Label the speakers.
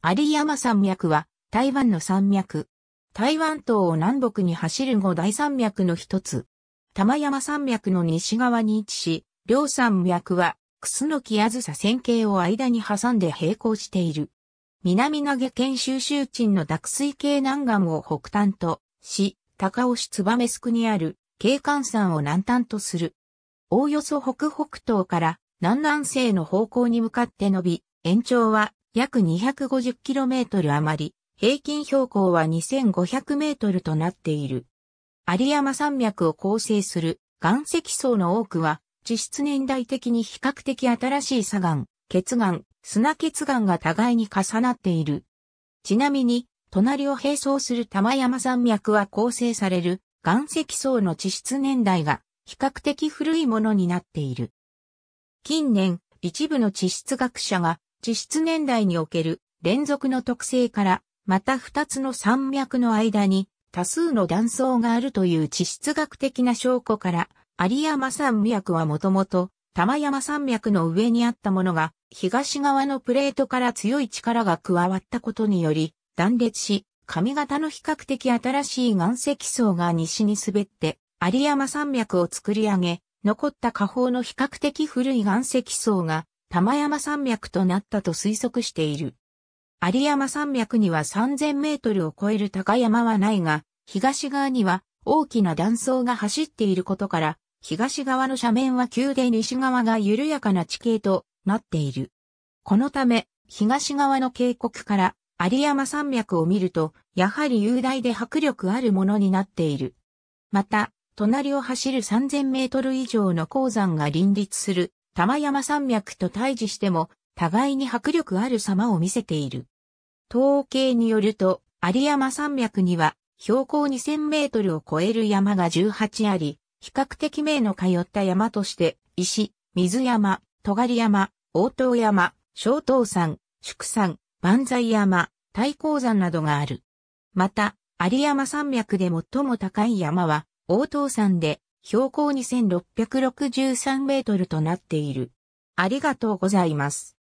Speaker 1: 有山山脈は台湾の山脈。台湾島を南北に走る五大山脈の一つ。玉山山脈の西側に位置し、両山脈は、楠木あずさ線形を間に挟んで並行している。南投げ県収集鎮の濁水系南岸を北端とし、高尾市燕宿にある景観山を南端とする。おおよそ北北東から南南西の方向に向かって伸び、延長は約 250km 余り、平均標高は 2500m となっている。有山山脈を構成する岩石層の多くは、地質年代的に比較的新しい砂岩、血岩、砂血岩が互いに重なっている。ちなみに、隣を並走する玉山山脈は構成される岩石層の地質年代が比較的古いものになっている。近年、一部の地質学者が地質年代における連続の特性から、また二つの山脈の間に多数の断層があるという地質学的な証拠から、有山山脈はもともと玉山山脈の上にあったものが、東側のプレートから強い力が加わったことにより、断裂し、上型の比較的新しい岩石層が西に滑って、有山山脈を作り上げ、残った下方の比較的古い岩石層が玉山山脈となったと推測している。有山山脈には3000メートルを超える高山はないが、東側には大きな断層が走っていることから、東側の斜面は急で西側が緩やかな地形となっている。このため、東側の渓谷から有山山脈を見ると、やはり雄大で迫力あるものになっている。また、隣を走る3000メートル以上の鉱山が林立する玉山山脈と対峙しても、互いに迫力ある様を見せている。統計によると、有山山脈には、標高2000メートルを超える山が18あり、比較的名の通った山として、石、水山、尖山、大東山、小東山、宿山、万歳山、太鉱山などがある。また、有山山脈で最も高い山は、大東山で標高2663メートルとなっている。ありがとうございます。